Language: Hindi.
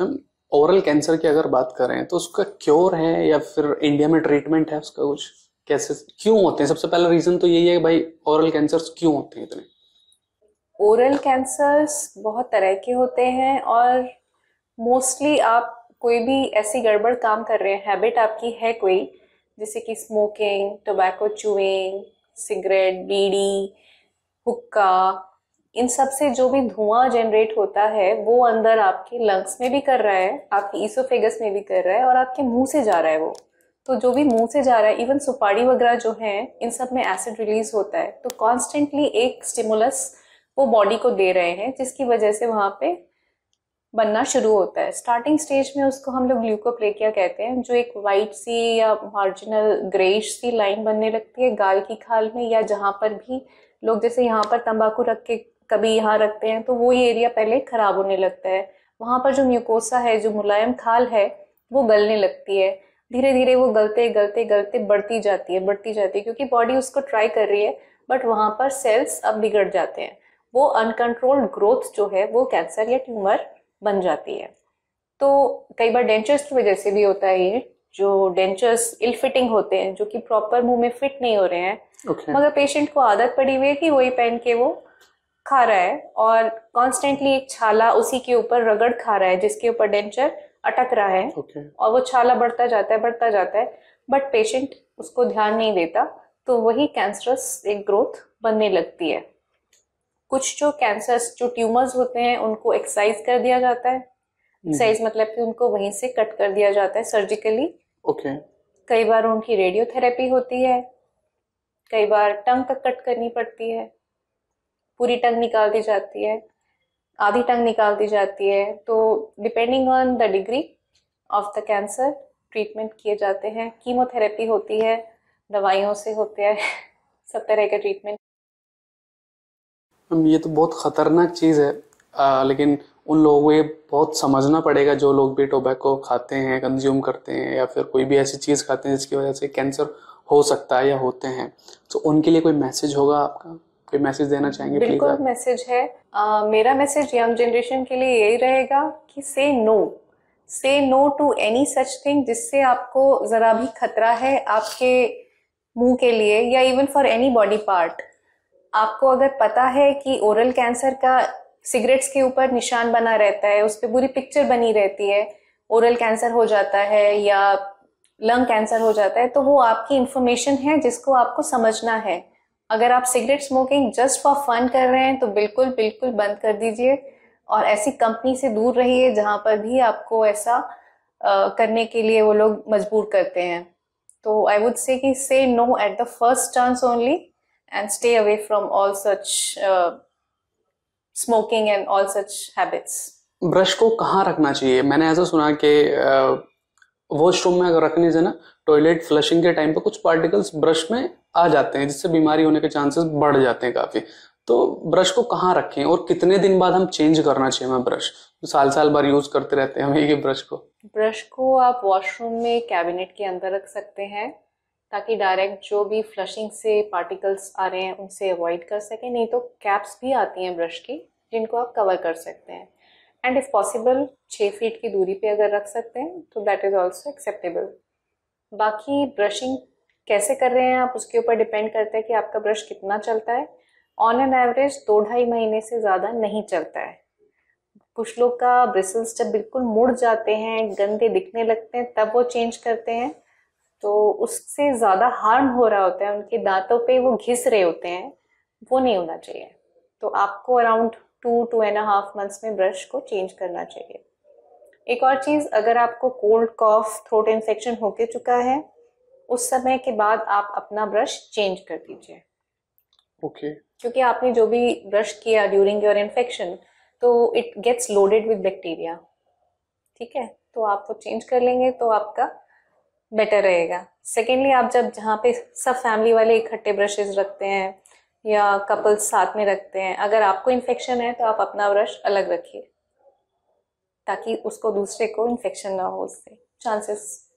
मैम ओरल कैंसर की अगर बात करें तो उसका क्योर है या फिर इंडिया में ट्रीटमेंट है उसका कुछ कैसे क्यों होते हैं सबसे पहला रीजन तो यही है भाई ओरल कैंसर क्यों होते हैं इतने ओरल कैंसर्स बहुत तरह के होते हैं और मोस्टली आप कोई भी ऐसी गड़बड़ काम कर रहे हैं हैबिट आपकी है कोई जैसे कि smoking tobacco chewing cigarette bidi हुक्का इन सब से जो भी धुआं जनरेट होता है वो अंदर आपके लंग्स में भी कर रहा है आपके ईसोफेगस में भी कर रहा है और आपके मुंह से जा रहा है वो तो जो भी मुंह से जा रहा है इवन सुपारी वगैरह जो है इन सब में एसिड रिलीज होता है तो कॉन्स्टेंटली एक स्टिमुलस वो बॉडी को दे रहे हैं जिसकी वजह से वहाँ पे बनना शुरू होता है स्टार्टिंग स्टेज में उसको हम लोग ग्लूकोप्रेकिया कहते हैं जो एक वाइट सी या मार्जिनल ग्रेश सी लाइन बनने लगती है गाल की खाल में या जहाँ पर भी लोग जैसे यहाँ पर तंबाकू रख के कभी यहाँ रखते हैं तो वो ये एरिया पहले ख़राब होने लगता है वहाँ पर जो म्यूकोसा है जो मुलायम खाल है वो गलने लगती है धीरे धीरे वो गलते गलते गलते बढ़ती जाती है बढ़ती जाती है क्योंकि बॉडी उसको ट्राई कर रही है बट वहाँ पर सेल्स अब बिगड़ जाते हैं वो अनकंट्रोल्ड ग्रोथ जो है वो कैंसर या ट्यूमर बन जाती है तो कई बार डेंचर्स की वजह से भी होता है ये जो डेंचर्स इल फिटिंग होते हैं जो कि प्रॉपर मुंह में फिट नहीं हो रहे हैं okay. मगर पेशेंट को आदत पड़ी हुई है कि वही पहन के वो खा रहा है और कॉन्स्टेंटली एक छाला उसी के ऊपर रगड़ खा रहा है जिसके ऊपर डेंचर अटक रहा है okay. और वो छाला बढ़ता जाता है बढ़ता जाता है बट पेशेंट उसको ध्यान नहीं देता तो वही कैंसरस एक ग्रोथ बनने लगती है कुछ जो कैंसर्स जो ट्यूमर्स होते हैं उनको एक्सरसाइज कर दिया जाता है एक्सरसाइज mm-hmm. मतलब कि उनको वहीं से कट कर दिया जाता है सर्जिकली ओके okay. कई बार उनकी रेडियोथेरेपी होती है कई बार टंग तक कट करनी पड़ती है पूरी टंग निकाल दी जाती है आधी टंग निकाल दी जाती है तो depending on the degree of the cancer treatment किए जाते हैं कीमोथेरेपी होती है दवाइयों से होते हैं सब तरह के ट्रीटमेंट ये तो बहुत ख़तरनाक चीज़ है आ, लेकिन उन लोगों को ये बहुत समझना पड़ेगा जो लोग भी टोबैको खाते हैं कंज्यूम करते हैं या फिर कोई भी ऐसी चीज़ खाते हैं जिसकी वजह से कैंसर हो सकता है या होते हैं तो उनके लिए कोई मैसेज होगा आपका कोई मैसेज देना चाहेंगे बिल्कुल मैसेज है आ, मेरा मैसेज यंग जनरेशन के लिए यही रहेगा कि say no say no to any such thing जिससे आपको ज़रा भी खतरा है आपके मुंह के लिए या even for any body part आपको अगर पता है कि ओरल कैंसर का सिगरेट्स के ऊपर निशान बना रहता है उस पर बुरी पिक्चर बनी रहती है ओरल कैंसर हो जाता है या लंग कैंसर हो जाता है तो वो आपकी इन्फॉर्मेशन है जिसको आपको समझना है अगर आप cigarette smoking just for fun कर रहे हैं तो बिल्कुल बिल्कुल बंद कर दीजिए और ऐसी कंपनी से दूर रहिए जहाँ पर भी आपको ऐसा आ, करने के लिए वो लोग मजबूर करते हैं तो आई वुड से कि say no at the first chance only and stay away from all such smoking and all such habits brush को कहाँ रखना चाहिए मैंने ऐसा सुना कि वॉशरूम में अगर रखने से ना टॉयलेट फ्लशिंग के टाइम पे कुछ पार्टिकल्स ब्रश में आ जाते हैं जिससे बीमारी होने के चांसेस बढ़ जाते हैं काफ़ी तो ब्रश को कहाँ रखें और कितने दिन बाद हम चेंज करना चाहिए हमें ब्रश तो साल साल बार यूज़ करते रहते हैं हम ये ब्रश को ब्रश को आप वॉशरूम में कैबिनेट के अंदर रख सकते हैं ताकि डायरेक्ट जो भी फ्लशिंग से पार्टिकल्स आ रहे हैं उनसे अवॉइड कर सकें नहीं तो कैप्स भी आती हैं ब्रश की जिनको आप कवर कर सकते हैं एंड इफ़ पॉसिबल छः फीट की दूरी पे अगर रख सकते हैं तो दैट इज़ ऑल्सो एक्सेप्टेबल बाकी ब्रशिंग कैसे कर रहे हैं आप उसके ऊपर डिपेंड करता है कि आपका ब्रश कितना चलता है ऑन एन एवरेज दो ढाई महीने से ज़्यादा नहीं चलता है कुछ लोग का ब्रिसल्स जब बिल्कुल मुड़ जाते हैं गंदे दिखने लगते हैं तब वो चेंज करते हैं तो उससे ज़्यादा हार्म हो रहा होता है उनके दांतों पे वो घिस रहे होते हैं वो नहीं होना चाहिए तो आपको around two two and half months में ब्रश को चेंज करना चाहिए एक और चीज़ अगर आपको कोल्ड कॉफ थ्रोट इन्फेक्शन होके चुका है उस समय के बाद आप अपना ब्रश चेंज कर दीजिए ओके okay. क्योंकि आपने जो भी ब्रश किया ड्यूरिंग योर इन्फेक्शन तो it gets loaded with bacteria ठीक है तो आप वो चेंज कर लेंगे तो आपका बेटर रहेगा सेकेंडली आप जब जहाँ पे सब फैमिली वाले इकट्ठे ब्रशेज रखते हैं या कपल्स साथ में रखते हैं अगर आपको इन्फेक्शन है तो आप अपना ब्रश अलग रखिए ताकि उसको दूसरे को इन्फेक्शन ना हो उससे चांसेस